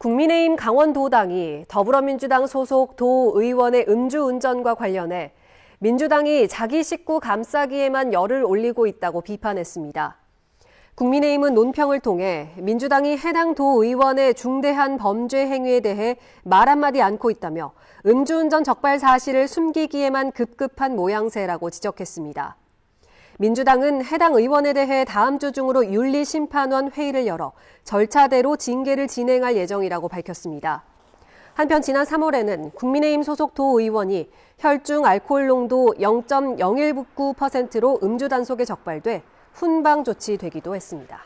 국민의힘 강원도당이 더불어민주당 소속 도 의원의 음주운전과 관련해 민주당이 자기 식구 감싸기에만 열을 올리고 있다고 비판했습니다. 국민의힘은 논평을 통해 민주당이 해당 도 의원의 중대한 범죄 행위에 대해 말 한마디 않고 있다며 음주운전 적발 사실을 숨기기에만 급급한 모양새라고 지적했습니다. 민주당은 해당 의원에 대해 다음 주 중으로 윤리심판원 회의를 열어 절차대로 징계를 진행할 예정이라고 밝혔습니다. 한편 지난 3월에는 국민의힘 소속 도 의원이 혈중 알코올 농도 0.0199%로 음주 단속에 적발돼 훈방 조치되기도 했습니다.